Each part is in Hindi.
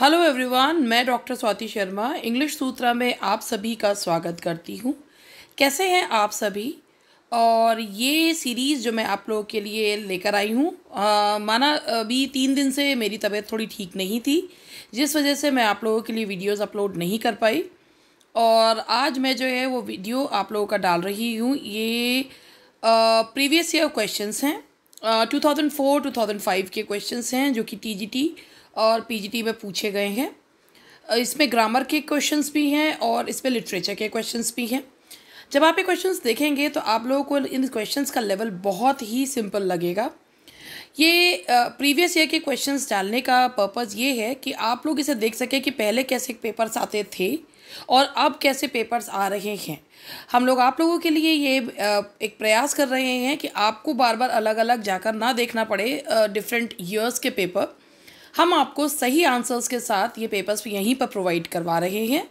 हेलो एवरीवन मैं डॉक्टर स्वाति शर्मा इंग्लिश सूत्रा में आप सभी का स्वागत करती हूँ कैसे हैं आप सभी और ये सीरीज़ जो मैं आप लोगों के लिए लेकर आई हूँ माना अभी तीन दिन से मेरी तबीयत थोड़ी ठीक नहीं थी जिस वजह से मैं आप लोगों के लिए वीडियोस अपलोड नहीं कर पाई और आज मैं जो है वो वीडियो आप लोगों का डाल रही हूँ ये प्रीवियस ईयर क्वेश्चन हैं two thousand four two thousand five के क्वेश्चन हैं जो कि टी जी टी और पीजीटी में पूछे गए हैं इसमें ग्रामर के क्वेश्चंस भी हैं और इसमें लिटरेचर के क्वेश्चंस भी हैं जब आप ये क्वेश्चंस देखेंगे तो आप लोगों को इन क्वेश्चंस का लेवल बहुत ही सिंपल लगेगा ये प्रीवियस ईयर के क्वेश्चंस डालने का पर्पज़ ये है कि आप लोग इसे देख सकें कि पहले कैसे पेपर्स आते थे और अब कैसे पेपर्स आ रहे हैं हम लोग आप लोगों के लिए ये एक प्रयास कर रहे हैं कि आपको बार बार अलग अलग जाकर ना देखना पड़े डिफरेंट ईयर्स के पेपर हम आपको सही आंसर्स के साथ ये पेपर्स भी यहीं पर प्रोवाइड करवा रहे हैं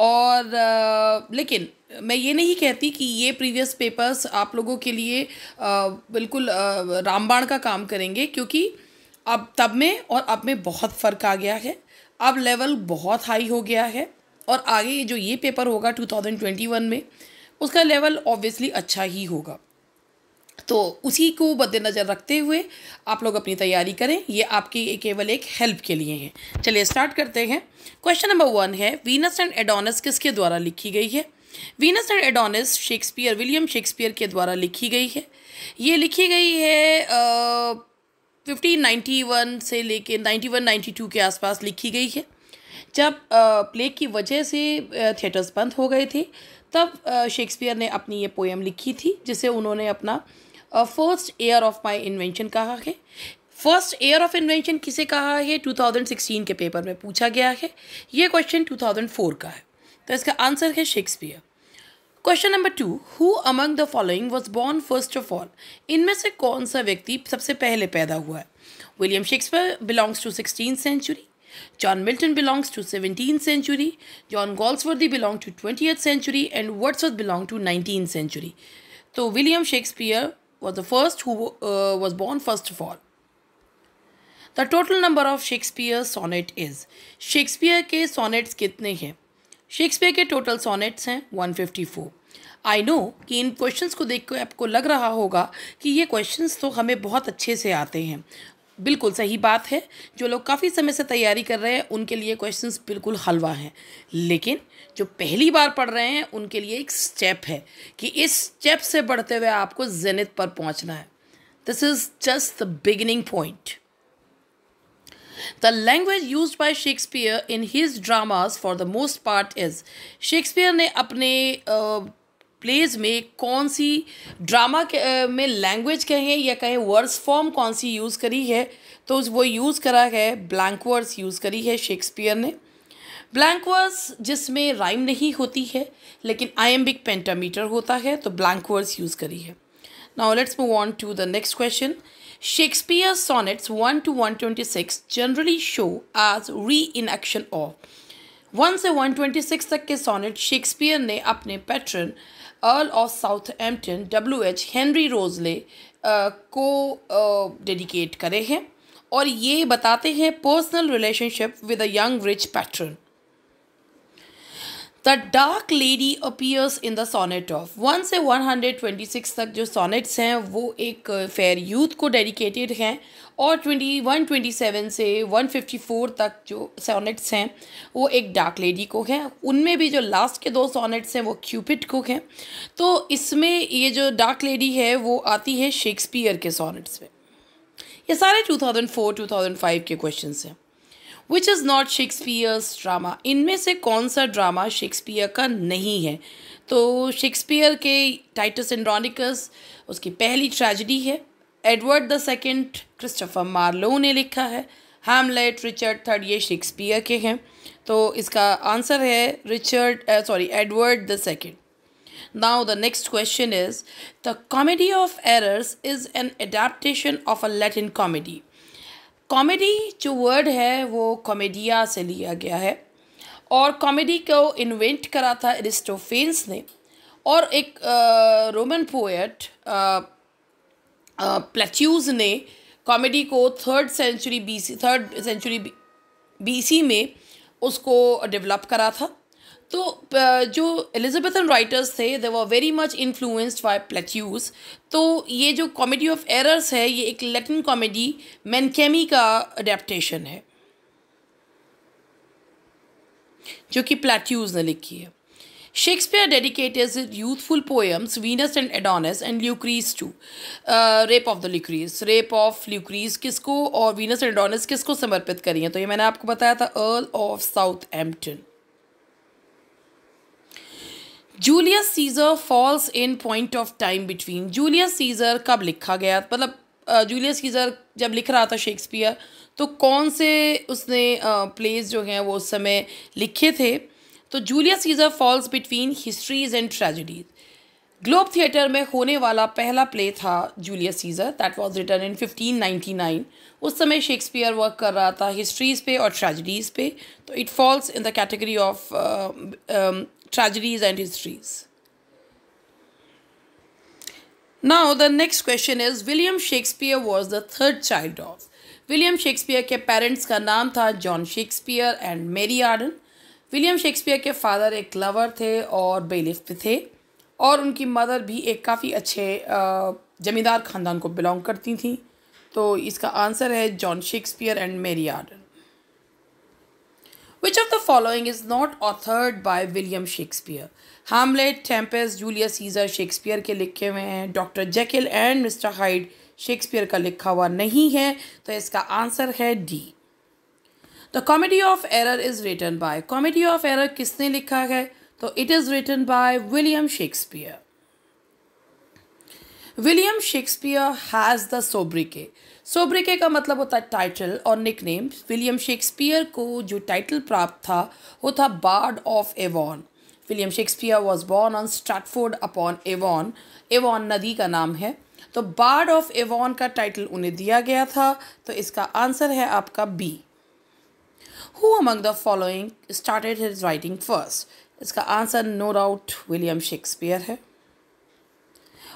और आ, लेकिन मैं ये नहीं कहती कि ये प्रीवियस पेपर्स आप लोगों के लिए आ, बिल्कुल रामबाण का काम करेंगे क्योंकि अब तब में और अब में बहुत फ़र्क आ गया है अब लेवल बहुत हाई हो गया है और आगे जो ये पेपर होगा 2021 में उसका लेवल ऑब्वियसली अच्छा ही होगा तो उसी को मद्देनज़र रखते हुए आप लोग अपनी तैयारी करें ये आपकी केवल एक हेल्प के लिए है चलिए स्टार्ट करते हैं क्वेश्चन नंबर वन है वीनस एंड एडोनस किसके द्वारा लिखी गई है Venus and Adonis Shakespeare William Shakespeare के द्वारा लिखी गई है ये लिखी गई है फिफ्टीन नाइन्टी वन से लेके नाइन्टी वन नाइन्टी टू के आसपास लिखी गई है जब प्लेग की वजह से थिएटर्स बंद हो गए थे तब शेक्सपियर ने अपनी ये पोएम लिखी थी जिसे उन्होंने अपना first heir of my invention कहा है फर्स्ट ईयर ऑफ इन्वेंशन किसे कहा है 2016 के पेपर में पूछा गया है ये क्वेश्चन 2004 का है तो इसका आंसर है Shakespeare question number two who among the following was born first of all इनमें से कौन सा व्यक्ति सबसे पहले पैदा हुआ है William Shakespeare belongs to sixteen century John Milton belongs to 17th century, John Galsworthy belonged to 20th century and Wordsworth belonged to 19th century. So William Shakespeare was the first who uh, was born first of all. The total number of Shakespeare sonnet is Shakespeare ke sonnets kitne हैं Shakespeare ke total sonnets हैं 154. आई नो कि इन क्वेश्चंस को देख कर आपको लग रहा होगा कि ये क्वेश्चंस तो हमें बहुत अच्छे से आते हैं बिल्कुल सही बात है जो लोग काफ़ी समय से तैयारी कर रहे हैं उनके लिए क्वेश्चंस बिल्कुल हलवा हैं लेकिन जो पहली बार पढ़ रहे हैं उनके लिए एक स्टेप है कि इस स्टेप से बढ़ते हुए आपको जेनित पर पहुंचना है this is just the beginning point the language use by Shakespeare in his dramas for the most part is Shakespeare ने अपने uh, प्लेज में कौन सी ड्रामा के, आ, में लैंग्वेज कहें या कहें वर्ड्स फॉर्म कौन सी यूज़ करी है तो वो यूज़ करा है ब्लैंक वर्ड्स यूज़ करी है शेक्सपियर ने ब्लैंक वर्ड्स जिसमें राइम नहीं होती है लेकिन आयम्बिक पेंटामीटर होता है तो ब्लैंक वर्ड्स यूज़ करी है now let's move on to the next question Shakespeare sonnets one to one twenty six generally show आज री इन एक्शन ऑफ वन से वन ट्वेंटी सिक्स तक के सोनेट शेक्सपियर ने अपने patron earl of Southampton W H Henry Wriothesley को डेडिकेट uh, करे हैं और ये बताते हैं personal relationship with a young rich patron the dark lady appears in the sonnet of one से वन हंड्रेड ट्वेंटी सिक्स तक जो सोनेट्स हैं वो एक फेयर uh, यूथ को डेडिकेटेड हैं और ट्वेंटी वन ट्वेंटी सेवन से वन फिफ्टी फोर तक जो सोनेट्स हैं वो एक डार्क लेडी को हैं उनमें भी जो लास्ट के दो सोनेट्स हैं वो क्यूपिट को हैं तो इसमें ये जो डार्क लेडी है वो आती है शेक्सपियर के सोनेट्स में ये सारे two thousand four two thousand five के क्वेश्चन हैं which is not Shakespeare's drama इनमें से कौन सा ड्रामा शेक्सपियर का नहीं है तो शेक्सपियर के टाइटस एंड्रॉनिकस उसकी पहली ट्रेजिडी है Edward the second Christopher Marlowe ने लिखा है हैमलेट रिचर्ड थर्ड ये शेक्सपियर के हैं तो इसका आंसर है Richard sorry Edward the second now the next question is the comedy of errors is an adaptation of a Latin comedy comedy जो वर्ड है वो कॉमेडिया से लिया गया है और कॉमेडी को इन्वेंट करा था एरिस्टोफेंस ने और एक रोमन पोएट प्लेट्यूज ने कॉमेडी को third century BC third century BC में उसको डेवलप करा था तो जो एलिजाबेथन राइटर्स थे they were very much influenced by Plautus तो ये जो कॉमेडी ऑफ एरर्स है ये एक लैटिन कॉमेडी मैनकेमी का अडेप्टशन है जो कि प्लेट्यूज ने लिखी है Shakespeare dedicated his youthful poems Venus and Adonis and Lucrece to uh, Rape of the Lucrece. Rape of Lucrece किसको और Venus and Adonis किसको समर्पित करी है तो ये मैंने आपको बताया था Earl of Southampton. Julius Caesar falls in point of time between Julius Caesar कब लिखा गया मतलब जूलियस सीजर जब लिख रहा था शेक्सपियर तो कौन से उसने प्लेस जो हैं वो उस समय लिखे थे तो Julius Caesar falls between histories and tragedies Globe theatre में होने वाला पहला प्ले था Julius Caesar that was written in 1599 उस समय शेक्सपियर वर्क कर रहा था हिस्ट्रीज पे और ट्रेजिडीज पे तो it falls in the category of tragedies and histories now the next question is William Shakespeare was the third child of William Shakespeare के पेरेंट्स का नाम था John Shakespeare and Mary Arden William Shakespeare के फादर एक लवर थे और बेलिफ भी थे और उनकी मदर भी एक काफ़ी अच्छे जमींदार ख़ानदान को बिलोंग करती थी तो इसका आंसर है John Shakespeare and Mary Arden which of the following is not authored by William Shakespeare Hamlet Tempest Julius Caesar Shakespeare के लिखे हुए हैं doctor Jekyll and mister Hyde Shakespeare का लिखा हुआ नहीं है तो इसका आंसर है D the comedy of error is written by comedy of error किसने लिखा है तो it is written by William Shakespeare William Shakespeare has the sobriquet सोब्रिके का मतलब होता है टाइटल और निकनेम विलियम शेक्सपियर को जो टाइटल प्राप्त था वो था bard of Avon William Shakespeare was born on Stratford upon Avon Avon नदी का नाम है तो बार्ड ऑफ एवॉन का टाइटल उन्हें दिया गया था तो इसका आंसर है आपका B Who among the following started his writing first? इसका answer no doubt William Shakespeare है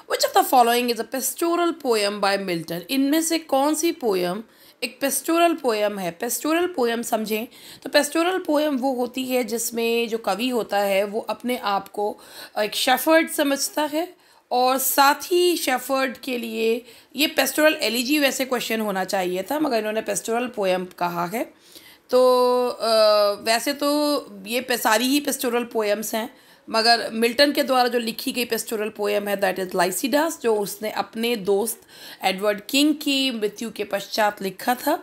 which of the following is a pastoral poem by Milton इनमें से कौन सी पोएम एक पेस्टोरल पोएम है पेस्टोरल पोएम समझें तो पेस्टोरल पोएम वो होती है जिसमें जो कवि होता है वो अपने आप को एक शेफर्ड समझता है और साथ ही शेफर्ड के लिए ये पेस्टोरल एलिजी वैसे क्वेश्चन होना चाहिए था मगर इन्होंने पेस्टोरल पोएम कहा है तो आ, वैसे तो ये सारी ही पेस्टोरल पोएम्स हैं मगर मिल्टन के द्वारा जो लिखी गई पेस्टोरल पोएम है दैट इज़ लाइसिडास जो उसने अपने दोस्त एडवर्ड किंग की मृत्यु के पश्चात लिखा था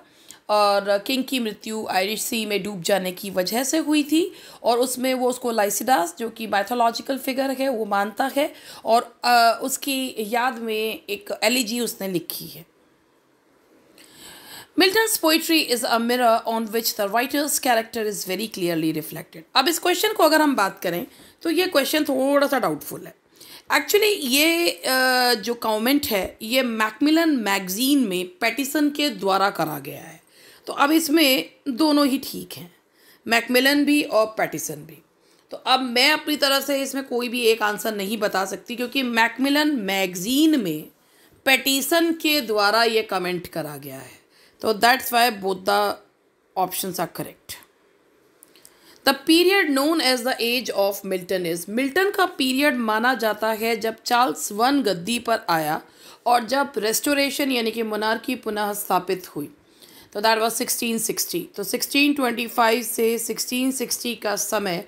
और किंग की मृत्यु आयरिश सी में डूब जाने की वजह से हुई थी और उसमें वो उसको लाइसिडास जो कि माइथोलॉजिकल फिगर है वो मानता है और आ, उसकी याद में एक एलिजी उसने लिखी है Milton's poetry is a mirror on which the writer's character is very clearly reflected अब इस क्वेश्चन को अगर हम बात करें तो ये क्वेश्चन थोड़ा सा डाउटफुल है एक्चुअली ये जो कमेंट है ये मैकमिलन मैगजीन में पैटिसन के द्वारा करा गया है तो अब इसमें दोनों ही ठीक हैं मैकमिलन भी और पैटिसन भी तो अब मैं अपनी तरफ से इसमें कोई भी एक आंसर नहीं बता सकती क्योंकि मैकमिलन मैगजीन में पैटिसन के द्वारा ये कमेंट करा गया है तो that's why both the option are correct the period known as the age of Milton is Milton का पीरियड माना जाता है जब चार्ल्स वन गद्दी पर आया और जब रेस्टोरेशन यानी कि मोनार्की पुनः स्थापित हुई तो दैट वॉज सिक्सटीन सिक्सटी तो सिक्सटीन फाइव से सिक्सटीन सिक्सटी का समय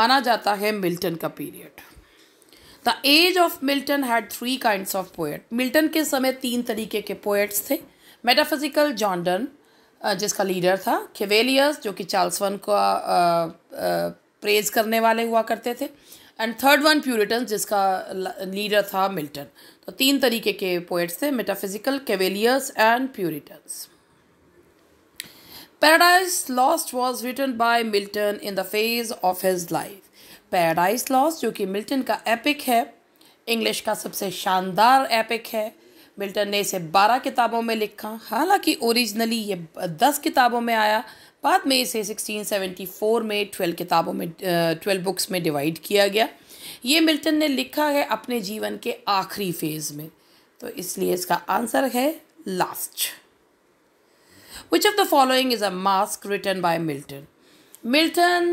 माना जाता है मिल्टन का period the age of Milton had three kind of poet Milton के समय तीन तरीके के पोएट्स थे मेटाफिज़िकल जॉन्डन uh, जिसका लीडर था केवेलियस जो कि चार्ल्स वन का प्रेज करने वाले हुआ करते थे एंड थर्ड वन प्यूरिटन जिसका लीडर था मिल्टन तो तीन तरीके के पोइट्स थे metaphysical cavaliers and Puritans Paradise Lost was written by Milton in the phase of his life Paradise Lost जो कि मिल्टन का एपिक है इंग्लिश का सबसे शानदार एपिक है मिल्टन ने इसे बारह किताबों में लिखा हालांकि ओरिजिनली ये दस किताबों में आया बाद में इसे 1674 में ट्वेल्व किताबों में ट्वेल्व बुक्स में डिवाइड किया गया ये मिल्टन ने लिखा है अपने जीवन के आखिरी फेज़ में तो इसलिए इसका आंसर है last which of the following is a masque written by Milton Milton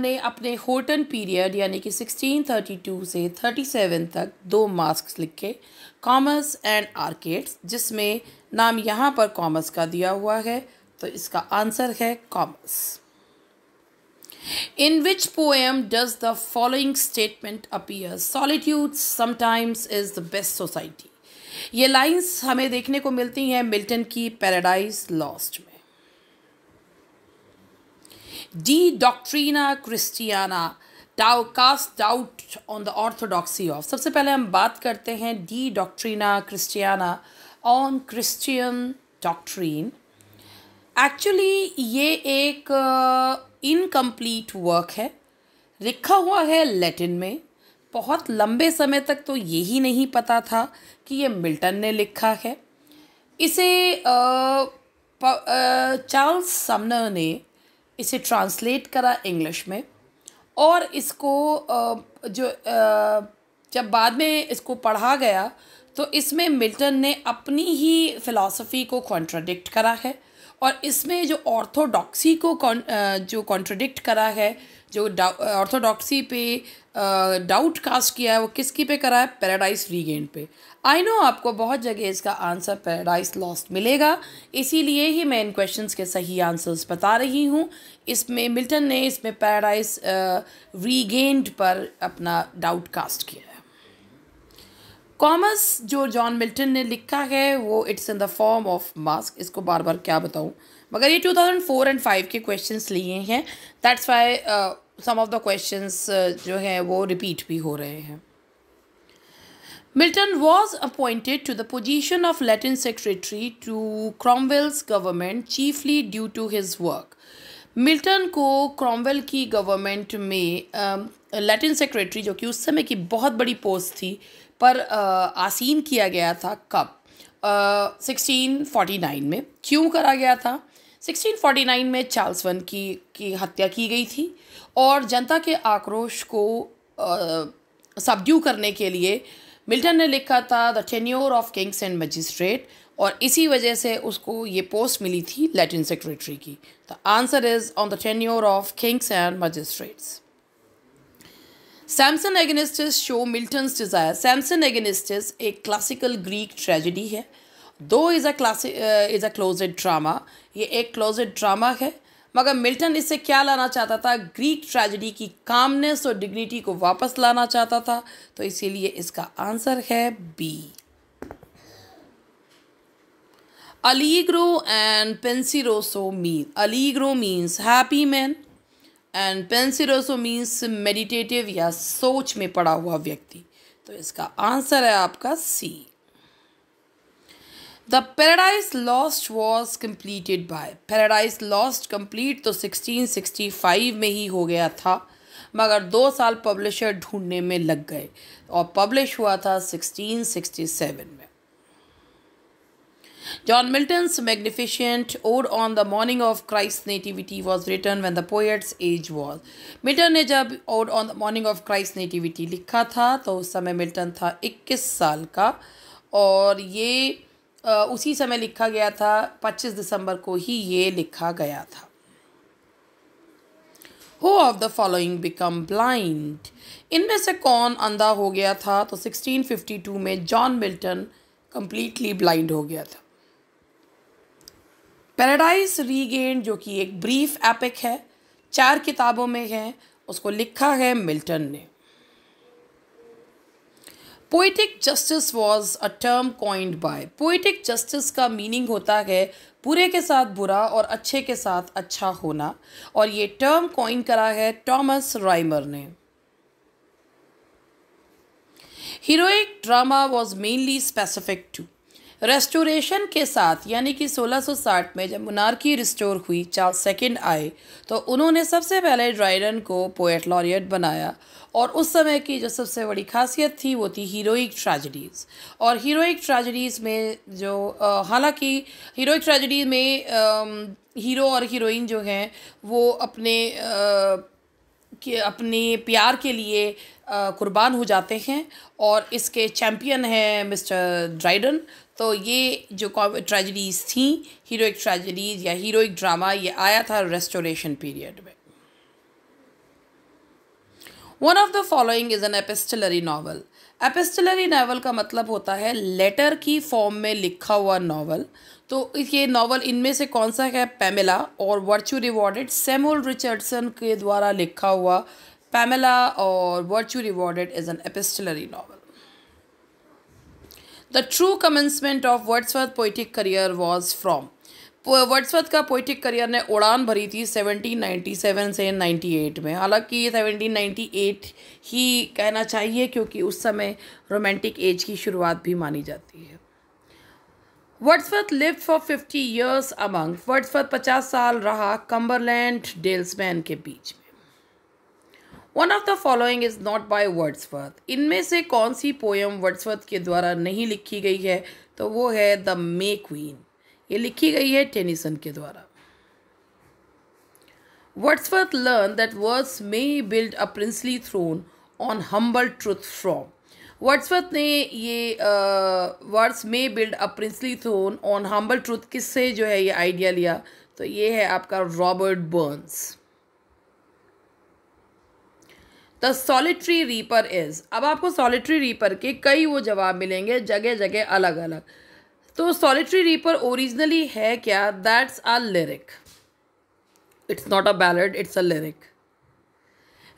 ने अपने होटन पीरियड यानी कि 1632 से 37 तक दो मास्क लिखे कॉमर्स एंड आर्केड्स जिसमें नाम यहाँ पर कॉमर्स का दिया हुआ है तो इसका आंसर है Comus in which poem does the following statement appear solitude sometimes is the best society ये लाइन्स हमें देखने को मिलती हैं मिल्टन की पैराडाइज लॉस्ट में डी डॉक्ट्रीना क्रिस्टियाना डाउ cast doubt on the orthodoxy of सबसे पहले हम बात करते हैं De Doctrina Christiana on Christian doctrine actually ये एक इनकम्प्लीट uh, वर्क है लिखा हुआ है लैटिन में बहुत लंबे समय तक तो यही नहीं पता था कि ये मिल्टन ने लिखा है इसे uh, uh, चार्ल्स समनर ने इसे ट्रांसलेट करा इंग्लिश में और इसको जो जब बाद में इसको पढ़ा गया तो इसमें मिल्टन ने अपनी ही फ़िलासफ़ी को कॉन्ट्राडिक्ट करा है और इसमें जो ऑर्थोडॉक्सी को कौन, जो कॉन्ट्राडिक्ट करा है जो ऑर्थोडॉक्सी पे डाउट कास्ट किया है वो किसकी पे करा है पैराडाइज रीगेन पे आई नो आपको बहुत जगह इसका आंसर पैराडाइज लॉस्ट मिलेगा इसीलिए ही मैं इन क्वेश्चंस के सही आंसर्स बता रही हूँ इसमें मिल्टन ने इसमें पैराडाइज रीगेंड uh, पर अपना डाउट कास्ट किया है कॉमर्स जो जॉन मिल्टन ने लिखा है वो it's in the form of masque इसको बार बार क्या बताऊँ मगर ये two thousand four and five के क्वेश्चन लिए हैं that's why some of the questions जो हैं वो रिपीट भी हो रहे हैं Milton was appointed to the position of Latin secretary to Cromwell's government chiefly due to his work Milton को क्रॉमवेल की गवर्नमेंट में लैटिन सेक्रेटरी जो कि उस समय की बहुत बड़ी पोस्ट थी पर आसीन किया गया था कब सिक्सटीन फोर्टी नाइन में क्यों करा गया था सिक्सटीन फोर्टी नाइन में चार्ल्स वन की की हत्या की गई थी और जनता के आक्रोश को सब्ड्यू करने के लिए मिल्टन ने लिखा था the tenure of kings and magistrate और इसी वजह से उसको ये पोस्ट मिली थी लैटिन सेक्रेटरी की the answer is on the tenure of kings and magistrates Samson Agonistes show Milton desire Samson Agonistes एक क्लासिकल ग्रीक ट्रेजिडी है though is a classic is a closed drama ये एक क्लोजेड ड्रामा है मगर मिल्टन इससे क्या लाना चाहता था ग्रीक ट्रेजिडी की कामनेस और डिग्निटी को वापस लाना चाहता था तो इसीलिए इसका आंसर है B Allegro and penseroso mean Allegro means happy man and Penseroso means meditative या सोच में पड़ा हुआ व्यक्ति तो इसका आंसर है आपका C the Paradise Lost was completed by Paradise Lost complete तो 1665 में ही हो गया था मगर दो साल पब्लिशर ढूंढने में लग गए और पब्लिश हुआ था 1667 में John Milton's magnificent Ode on the Morning of Christ's Nativity was written when the poet's age was. Milton ने जब Ode on the Morning of Christ's Nativity लिखा था तो उस समय Milton था 21 साल का और ये आ, उसी समय लिखा गया था 25 दिसंबर को ही ये लिखा गया था Who of the following become blind? इनमें से कौन अंधा हो गया था तो 1652 में जॉन मिल्टन कम्प्लीटली ब्लाइंड हो गया था पैराडाइज रीगेन जो कि एक ब्रीफ एपिक है चार किताबों में है उसको लिखा है मिल्टन ने poetic justice was a term coined by poetic justice का मीनिंग होता है बुरे के साथ बुरा और अच्छे के साथ अच्छा होना और ये टर्म कॉइन करा है टॉमस राइमर ने heroic drama was mainly specific to restoration के साथ यानी कि 1660 में जब मुनारकी रिस्टोर हुई चार्ल्स सेकेंड आए तो उन्होंने सबसे पहले ड्राइडन को पोएट लॉरियट बनाया और उस समय की जो सबसे बड़ी खासियत थी वो थी हीरोइक ट्रेजडीज़ और हीरोइक ट्रेजडीज़ में जो हालांकि हीरोइक ट्रेजडी में आ, हीरो और हीरोइन जो हैं वो अपने आ, अपने प्यार के लिए कुर्बान हो जाते हैं और इसके चैम्पियन हैं मिस्टर ड्राइडन तो ये जो ट्रेजडीज़ थी हीरोइक ट्रेजडीज़ या हीरोइक ड्रामा ये आया था रेस्टोरेशन पीरियड में one of the following is an epistolary novel epistolary novel का मतलब होता है लेटर की फॉर्म में लिखा हुआ नावल तो ये नावल इनमें से कौन सा है पैमेला और वर्चू रिवॉर्डेड सेमुल रिचर्डसन के द्वारा लिखा हुआ पैमेला और virtue rewarded is an epistolary novel the true commencement of Wordsworth poetic career was from Wordsworth का पोइटिक करियर ने उड़ान भरी थी 1797 से 98 में हालांकि 1798 ही कहना चाहिए क्योंकि उस समय रोमांटिक एज की शुरुआत भी मानी जाती है Wordsworth live for fifty years among Wordsworth पचास साल रहा कम्बरलैंड डेल्समैन के बीच one of the following is not by Wordsworth इनमें से कौन सी पोएम वर्ड्सवर्थ के द्वारा नहीं लिखी गई है तो वो है द मे क्वीन ये लिखी गई है टेनिसन के द्वारा Wordsworth learn that words may build a princely throne on humble truth from Wordsworth ने ये words may build a princely throne on humble truth किससे जो है ये आइडिया लिया तो ये है आपका Robert Burns the solitary reaper is अब आपको सॉलिट्री रीपर के कई वो जवाब मिलेंगे जगह जगह अलग अलग तो सॉलिट्री रीपर ओरिजिनली है क्या that's a lyric it's not a ballad it's a lyric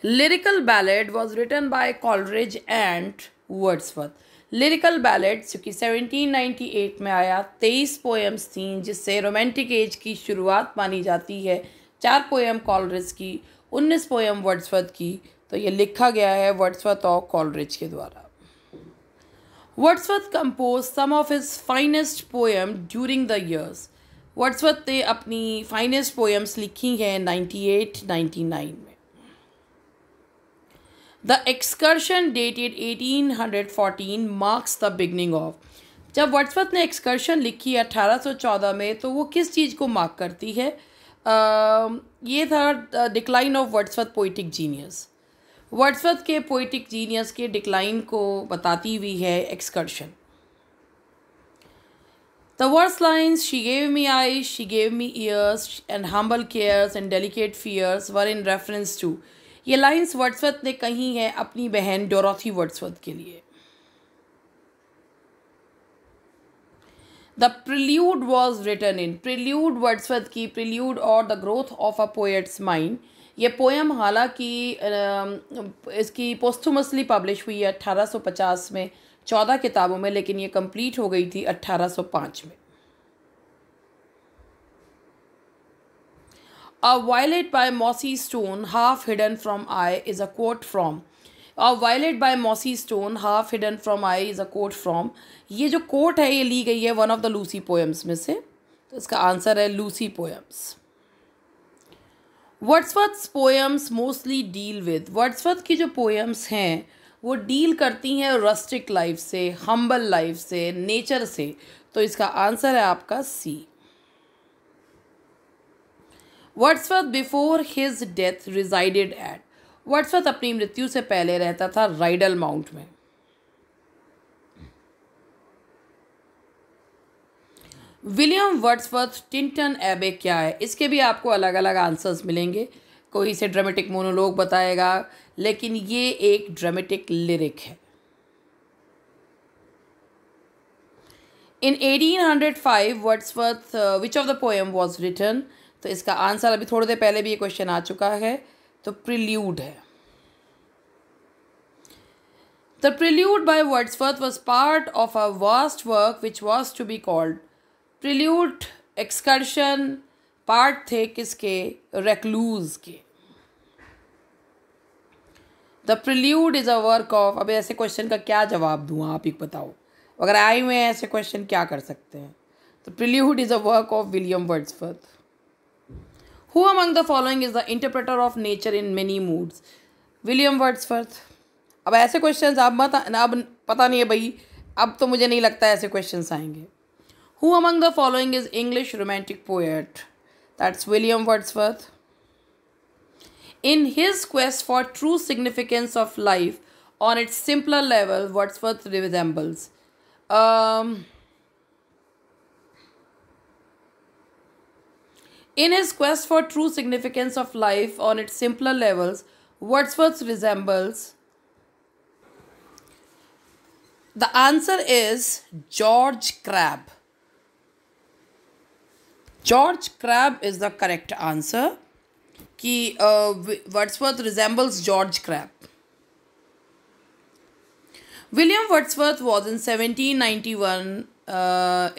lyrical ballad was written by Coleridge and Wordsworth lyrical ballad seventeen कि 1798 में आया तेईस पोएम्स थीं जिससे रोमांटिक एज की शुरुआत मानी जाती है चार पोएम कॉलरेज की उन्नीस पोएम वर्ड्सवर्थ की तो ये लिखा गया है वर्ड्सवर्थ और कॉलरिज के द्वारा Wordsworth compose some of his finest poem during the years Wordsworth ने अपनी फाइनेस्ट पोएम्स लिखी हैं 98, एट नाइन्टी नाइन में the excursion dated 1814 marks the beginning of जब वर्ड्सवर्थ ने एक्सकर्शन लिखी 1814 में तो वो किस चीज़ को मार्क करती है आ, ये था decline of Wordsworth poetic genius Wordsworth के पोइटिक जीनियस के डिक्लाइन को बताती हुई है excursion the worst lines she gave me I she gave me ears and humble cares and delicate fears were in reference to ये लाइन्स वर्ड्सवर्थ ने कही है अपनी बहन डोरोथी वर्ड्सवर्थ के लिए the prelude was return in prelude Wordsworth की प्रिल्यूड और the growth of a poet's mind ये पोएम हालांकि इसकी पोस्थमसली पब्लिश हुई है अट्ठारह सौ पचास में चौदह किताबों में लेकिन ये कंप्लीट हो गई थी अट्ठारह सौ पाँच में a violet by mossy stone half hidden from eye is a quote from a violet by mossy stone half hidden from eye is a quote from ये जो कोट है ये ली गई है one of the Lucy poems में से तो इसका आंसर है Lucy poems Wordsworth poems mostly deal with Wordsworth की जो पोएम्स हैं वो डील करती हैं रस्टिक लाइफ से हम्बल लाइफ से नेचर से तो इसका आंसर है आपका C Wordsworth before his death resided at Wordsworth अपनी मृत्यु से पहले रहता था राइडल माउंट में विलियम वर्ड्सवर्थ टिंटन एबे क्या है इसके भी आपको अलग अलग आंसर्स मिलेंगे कोई इसे ड्रामेटिक मोनोलॉग बताएगा लेकिन ये एक ड्रामेटिक लिरिक है in 1805 Wordsworth which of the poem was return तो इसका आंसर अभी थोड़ी देर पहले भी ये क्वेश्चन आ चुका है तो प्रिल्यूड है the prelude by Wordsworth was part of a vast work which was to be called prelude excursion part थे किसके रेक्लूज के the prelude is a work of अब ऐसे क्वेश्चन का क्या जवाब दूँ आप एक बताओ अगर आए हुए हैं ऐसे क्वेश्चन क्या कर सकते हैं तो prelude is a work of William Wordsworth who among the following is the interpreter of nature in many moods William Wordsworth अब ऐसे क्वेश्चन आप मत अब पता नहीं है भाई अब तो मुझे नहीं लगता ऐसे क्वेश्चन आएंगे Who among the following is English romantic poet? That's William Wordsworth. In his quest for true significance of life on its simpler level, Wordsworth resembles. Um, in his quest for true significance of life on its simpler levels, Wordsworth resembles. The answer is George Crabbe. George Crabbe is the correct answer कि Wordsworth resembles George Crabbe William Wordsworth was in seventeen ninety one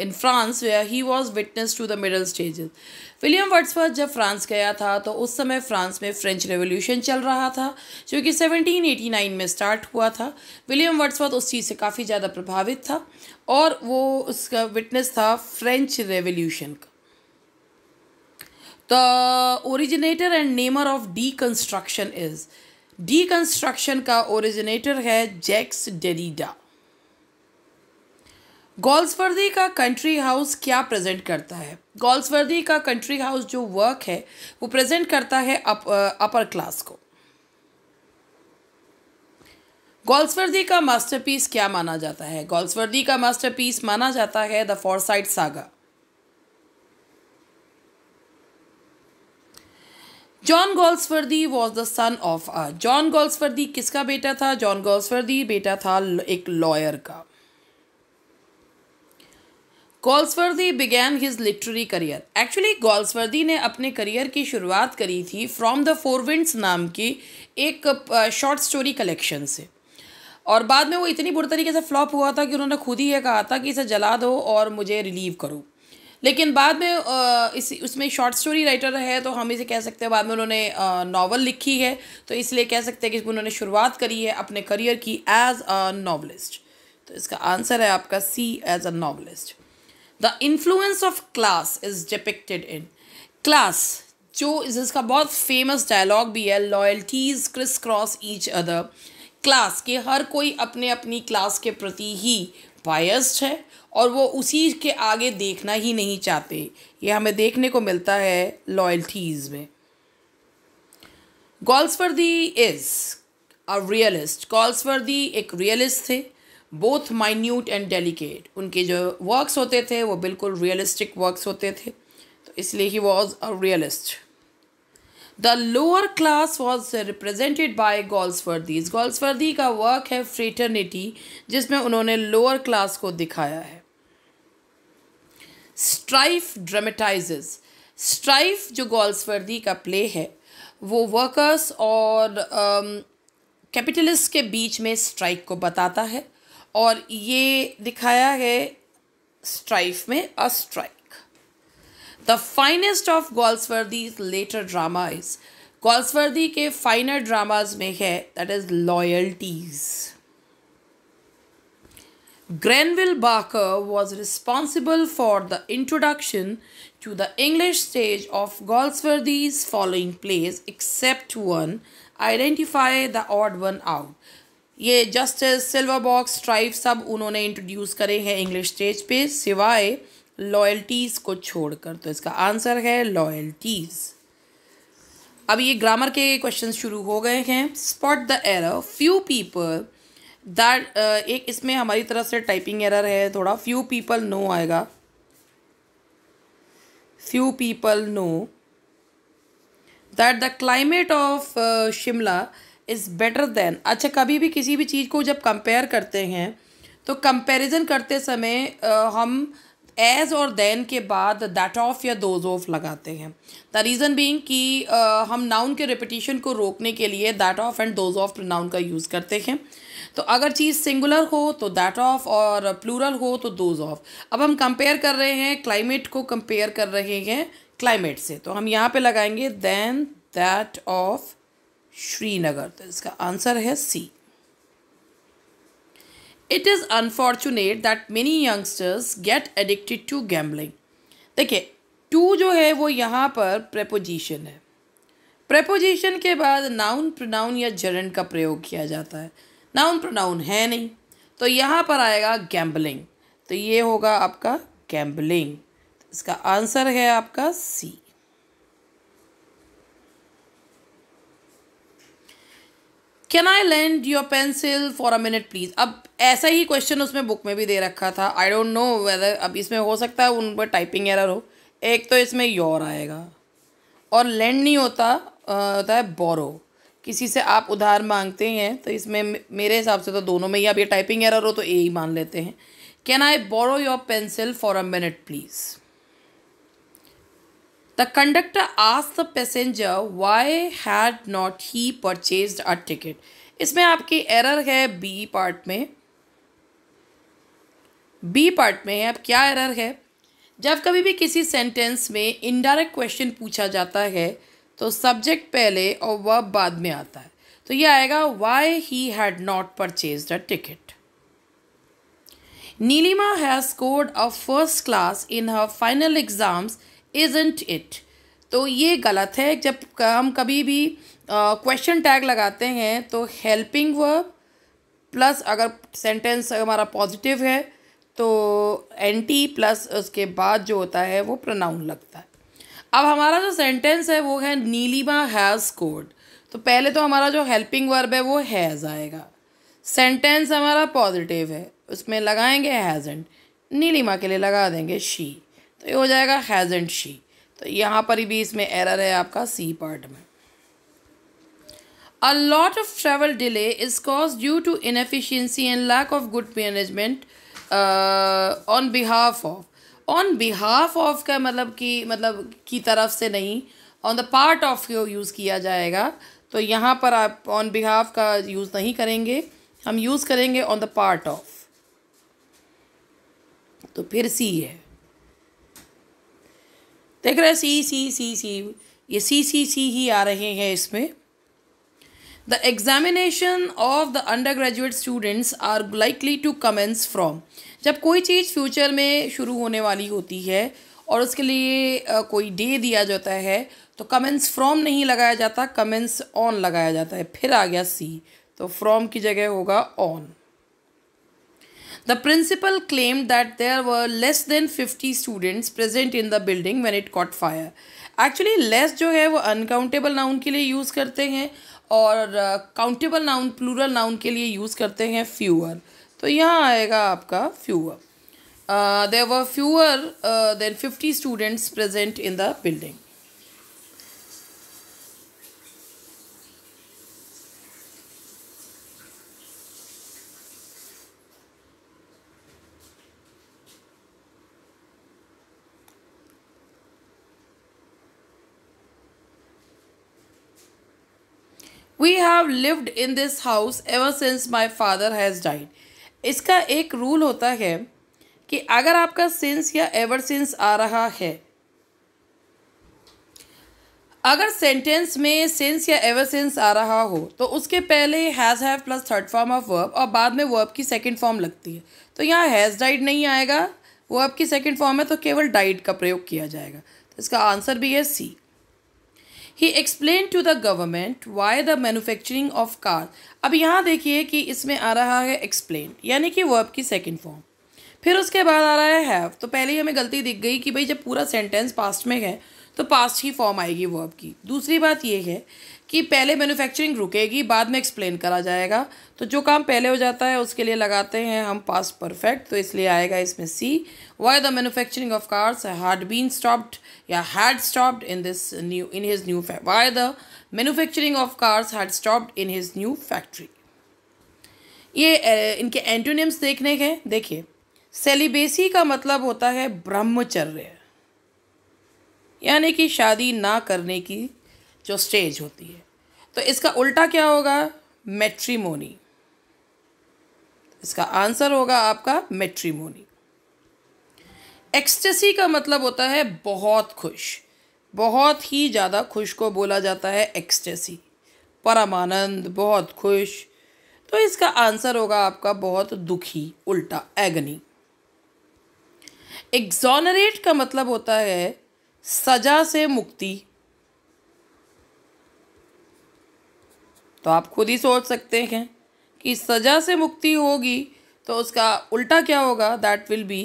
in France where he was witness to the middle stage William Wordsworth जब फ्रांस गया था तो उस समय फ्रांस में फ्रेंच रेवोल्यूशन चल रहा था जो कि सेवनटीन एटी नाइन में स्टार्ट हुआ था विलियम वर्ड्सवर्थ उस चीज़ से काफ़ी ज़्यादा प्रभावित था और वो उसका विटनेस था फ्रेंच रेवोल्यूशन का The originator and namer of deconstruction is deconstruction का originator है जैक्स derrida गोल्सवर्दी का कंट्री हाउस क्या प्रेजेंट करता है गोल्सवर्दी का कंट्री हाउस जो वर्क है वो प्रेजेंट करता है अप, अपर क्लास को गोल्सवर्दी का मास्टरपीस क्या माना जाता है गोल्सवर्दी का मास्टरपीस माना जाता है the Forsyte saga John Galsworthy was the son of uh John Galsworthy किसका बेटा था जॉन गोल्सवर्दी बेटा था एक लॉयर का Galsworthy began his literary career actually Galsworthy ने अपने करियर की शुरुआत करी थी फ्रॉम द फोरविंड्स नाम की एक शॉर्ट स्टोरी कलेक्शन से और बाद में वो इतनी बुरी तरीके से फ्लॉप हुआ था कि उन्होंने खुद ही यह कहा था कि इसे जला दो और मुझे रिलीव करो लेकिन बाद में इस उसमें शॉर्ट स्टोरी राइटर है तो हम इसे कह सकते हैं बाद में उन्होंने नावल लिखी है तो इसलिए कह सकते हैं कि उन्होंने शुरुआत करी है अपने करियर की एज अ नावलिस्ट तो इसका आंसर है आपका C as a novelist the influence of class is depicted in class जो जिसका बहुत फेमस डायलॉग भी है loyalties criss cross each other class के हर कोई अपने अपनी क्लास के प्रति ही बायस्ड है और वो उसी के आगे देखना ही नहीं चाहते ये हमें देखने को मिलता है लॉयल्टीज़ में Galsworthy is a realist Galsworthy एक रियलिस्ट थे बोथ माइन्यूट एंड डेलिकेट उनके जो वर्क्स होते थे वो बिल्कुल रियलिस्टिक वर्क्स होते थे तो इसलिए he was a realist the lower class was represented by Galsworthy's Galsworthy का वर्क है फ्रेटर्निटी जिसमें उन्होंने लोअर क्लास को दिखाया है स्ट्राइफ ड्रामेटाइजेस स्ट्राइफ जो गोल्सवर्दी का प्ले है वो वर्कर्स और कैपिटलिस्ट um, के बीच में स्ट्राइक को बताता है और ये दिखाया है स्ट्राइफ में a strike the finest of Galsworthy later drama is Galsworthy के फाइनर ड्रामाज में है that is loyalties Granville Barker was responsible for the introduction to the English stage of Galsworthy's following plays, except one, Identify the Odd One Out. ये जस्टिस सिल्वर बॉक्स ट्राइव सब उन्होंने इंट्रोड्यूस करे हैं इंग्लिश स्टेज पे सिवाय लॉयल्टीज़ को छोड़कर तो इसका आंसर है लॉयल्टीज़ अब ये ग्रामर के क्वेश्चन शुरू हो गए हैं spot the error few people that uh, एक इसमें हमारी तरफ से टाइपिंग एरर है थोड़ा फ्यू पीपल नो आएगा few people know that the climate of Shimla is better than अच्छा कभी भी किसी भी चीज़ को जब कंपेयर करते हैं तो कंपेरिजन करते समय uh, हम एज और देन के बाद दैट ऑफ या दोज ऑफ लगाते हैं द रीज़न बींग कि uh, हम नाउन के रिपीटिशन को रोकने के लिए that of and those of noun का यूज़ करते हैं तो अगर चीज़ सिंगुलर हो तो दैट ऑफ और प्लूरल हो तो दोज ऑफ अब हम कंपेयर कर रहे हैं क्लाइमेट को कंपेयर कर रहे हैं क्लाइमेट से तो हम यहाँ पे लगाएंगे देन दैट ऑफ श्रीनगर तो इसका आंसर है C it is unfortunate that many youngsters get addicted to gambling देखिए टू जो है वो यहाँ पर प्रपोजिशन है प्रपोजिशन के बाद नाउन प्रोनाउन या जरन का प्रयोग किया जाता है नाउन प्रोनाउन है नहीं तो यहाँ पर आएगा गैम्बलिंग तो ये होगा आपका गैम्बलिंग तो इसका आंसर है आपका C can I lend your pencil for a minute please अब ऐसा ही क्वेश्चन उसमें बुक में भी दे रखा था आई डोंट नो वेदर अब इसमें हो सकता है उन पर टाइपिंग एरर हो एक तो इसमें योर आएगा और लैंड नहीं होता होता है बोरो किसी से आप उधार मांगते हैं तो इसमें मेरे हिसाब से तो दोनों में ही आप ये टाइपिंग एरर हो तो ए ही मान लेते हैं can I borrow your pencil for a minute please the conductor आज the passenger why had not he purchase a ticket इसमें आपकी एरर है बी पार्ट में बी पार्ट में है अब क्या एरर है जब कभी भी किसी सेंटेंस में इनडायरेक्ट क्वेश्चन पूछा जाता है तो सब्जेक्ट पहले और वर्ब बाद में आता है तो ये आएगा why he had not purchase the ticket Neelima has scored a first class in her final exams isn't it तो ये गलत है जब हम कभी भी क्वेश्चन uh, टैग लगाते हैं तो हेल्पिंग वर्ब प्लस अगर सेंटेंस हमारा पॉजिटिव है तो एंटी प्लस उसके बाद जो होता है वो प्रोनाउन लगता है अब हमारा जो सेंटेंस है वो है नीलिमा हैज़ कोड तो पहले तो हमारा जो हेल्पिंग वर्ब है वो हैज़ आएगा सेंटेंस हमारा पॉजिटिव है उसमें लगाएंगे हैजेंट नीलिमा के लिए लगा देंगे शी तो ये हो जाएगा हैजेंट शी तो यहाँ पर भी इसमें एरर है आपका सी पार्ट में a lot of travel delay is caused due to inefficiency and lack of good management on behalf of on behalf of का मतलब कि मतलब की तरफ से नहीं on the part of you use किया जाएगा तो यहाँ पर आप ऑन बिहाफ का यूज़ नहीं करेंगे हम यूज़ करेंगे ऑन द पार्ट ऑफ तो फिर सी है देख रहे सी सी सी सी ये सी सी सी ही आ रहे हैं इसमें The examination of the undergraduate students are likely to commence from जब कोई चीज़ फ्यूचर में शुरू होने वाली होती है और उसके लिए कोई डे दिया जाता है तो कमेंस फ्रॉम नहीं लगाया जाता कमेंस ऑन लगाया जाता है फिर आ गया सी तो फ्रॉम की जगह होगा on the principal claim that there were less than fifty students present in the building when it caught fire actually less जो है वो अनकाउंटेबल नाउन के लिए यूज़ करते हैं और काउंटेबल नाउन प्लूरल नाउन के लिए यूज़ करते हैं फ्यूअर तो यहाँ आएगा आपका fewer there were fewer than fifty students present in the building we have lived in this house ever since my father has died इसका एक रूल होता है कि अगर आपका सिंस या एवर सिंस आ रहा है अगर सेंटेंस में सिंस या एवर सिंस आ रहा हो तो उसके पहले has have plus third form of verb और बाद में वर्ब की सेकंड फॉर्म लगती है तो यहाँ हैज़ डाइड नहीं आएगा वर्ब की सेकंड फॉर्म है तो केवल डाइड का प्रयोग किया जाएगा तो इसका आंसर भी है C he explain to the government why the manufacturing of car अब यहाँ देखिए कि इसमें आ रहा है एक्सप्लेन यानी कि वर्ब की सेकेंड फॉर्म फिर उसके बाद आ रहा है हैव तो पहले ही हमें गलती दिख गई कि भाई जब पूरा सेंटेंस पास्ट में है तो पास्ट ही फॉर्म आएगी वर्ब की दूसरी बात यह है कि पहले मैन्युफैक्चरिंग रुकेगी बाद में एक्सप्लेन करा जाएगा तो जो काम पहले हो जाता है उसके लिए लगाते हैं हम पास परफेक्ट तो इसलिए आएगा इसमें C why the manufacturing of cars had been stopped या had stopped in this new in his new why the manufacturing of cars had stopped in his new factory ये इनके एंटोनिम्स देखने के देखिए सेलिबेसी का मतलब होता है ब्रह्मचर्य यानी कि शादी ना करने की जो स्टेज होती है तो इसका उल्टा क्या होगा मेट्रीमोनी इसका आंसर होगा आपका मेट्रीमोनी एक्सटेसी का मतलब होता है बहुत खुश बहुत ही ज़्यादा खुश को बोला जाता है एक्सटेसी परमानंद बहुत खुश तो इसका आंसर होगा आपका बहुत दुखी उल्टा एग्नी एग्जॉनरेट का मतलब होता है सजा से मुक्ति तो आप खुद ही सोच सकते हैं कि सज़ा से मुक्ति होगी तो उसका उल्टा क्या होगा दैट विल बी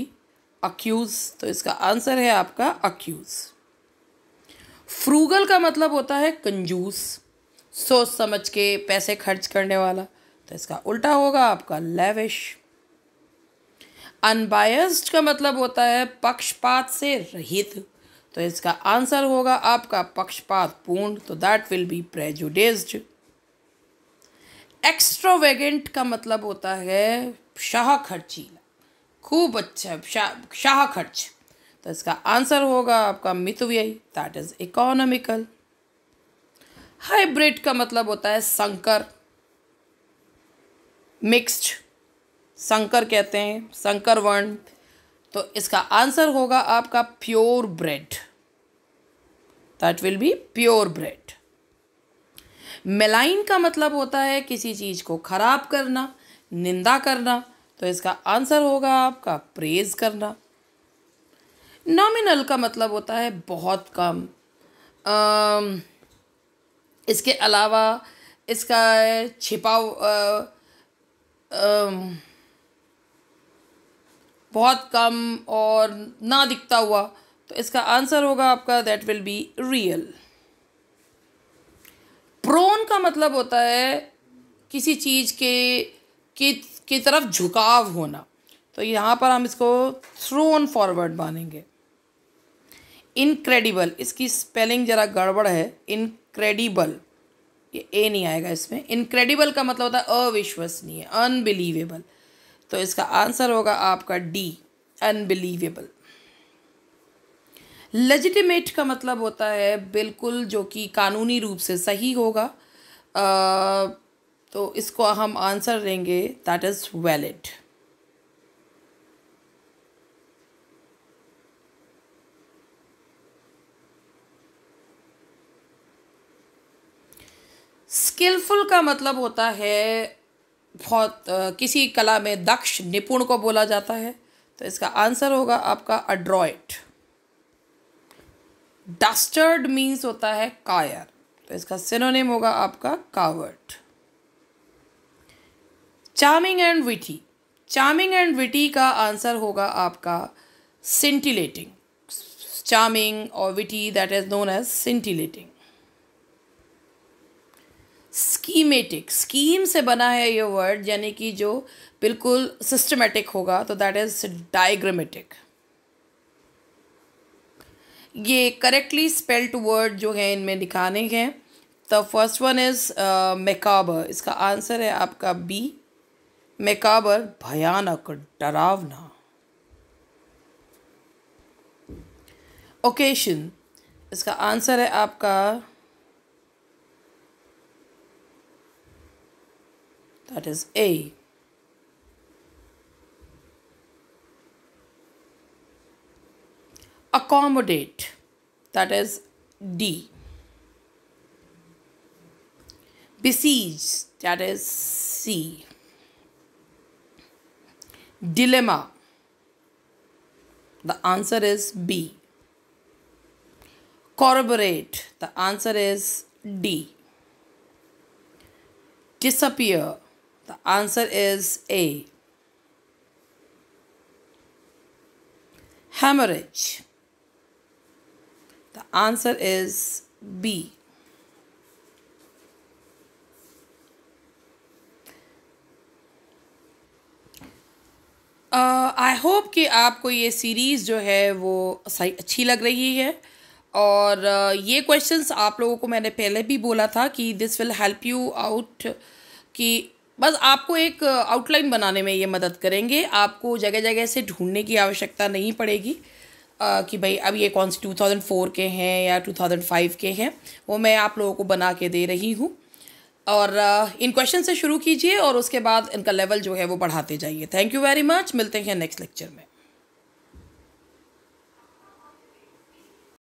अक्यूज़ तो इसका आंसर है आपका अक्यूज़ फ्रूगल का मतलब होता है कंजूस सोच समझ के पैसे खर्च करने वाला तो इसका उल्टा होगा आपका लेविश अनबायस्ड का मतलब होता है पक्षपात से रहित तो इसका आंसर होगा आपका पक्षपात पूर्ण तो that will be prejudiced extravagant का मतलब होता है शाह खर्ची खूब अच्छा शाह शाह खर्च तो इसका आंसर होगा आपका मितव्ययी दैट इज इकोनॉमिकल हाइब्रिड का मतलब होता है संकर मिक्स्ड संकर कहते हैं संकर वर्ण तो इसका आंसर होगा आपका pure bred that will be pure bred malign का मतलब होता है किसी चीज़ को खराब करना निंदा करना तो इसका आंसर होगा आपका प्रेज करना नॉमिनल का मतलब होता है बहुत कम इसके अलावा इसका छिपा बहुत कम और ना दिखता हुआ तो इसका आंसर होगा आपका दैट विल बी रियल का मतलब होता है किसी चीज़ के की की तरफ झुकाव होना तो यहाँ पर हम इसको थ्रोन फॉरवर्ड मानेंगे इनक्रेडिबल इसकी स्पेलिंग ज़रा गड़बड़ है इनक्रेडिबल ये ए नहीं आएगा इसमें इनक्रेडिबल का मतलब होता है अविश्वसनीय अनबिलीवेबल तो इसका आंसर होगा आपका डी अनबिलीवेबल लेजिटिमेट का मतलब होता है बिल्कुल जो कि कानूनी रूप से सही होगा तो इसको हम आंसर देंगे दैट इज़ वैलिड स्किलफुल का मतलब होता है बहुत किसी कला में दक्ष निपुण को बोला जाता है तो इसका आंसर होगा आपका अड्रॉइट डस्टर्ड मीन्स होता है कायर तो इसका सिनोनेम होगा आपका covert charming and witty charming and witty का आंसर होगा आपका सिंटिलेटिंग चार्मिंग और witty that is known as scintillating schematic scheme से बना है ये वर्ड यानी कि जो बिल्कुल सिस्टमेटिक होगा तो दैट इज डायग्रामेटिक ये करेक्टली स्पेल्ड वर्ड जो है इनमें दिखाने हैं the first one is macabre इसका आंसर है आपका बी मेकाबर भयानक डरावना ओकेशन इसका आंसर है आपका that is a accommodate that is D besiege that is C dilemma the answer is B corroborate the answer is D disappear the answer is A hemorrhage The answer is B. I uh, hope कि आपको ये सीरीज़ जो है वो सही अच्छी लग रही है और uh, ये क्वेश्चंस आप लोगों को मैंने पहले भी बोला था कि this will help you out कि बस आपको एक आउटलाइन uh, बनाने में ये मदद करेंगे आपको जगह जगह से ढूंढने की आवश्यकता नहीं पड़ेगी कि भाई अब ये कौन से 2004 के हैं या 2005 के हैं वो मैं आप लोगों को बना के दे रही हूँ और इन क्वेश्चन से शुरू कीजिए और उसके बाद इनका लेवल जो है वो बढ़ाते जाइए थैंक यू वेरी मच मिलते हैं नेक्स्ट लेक्चर में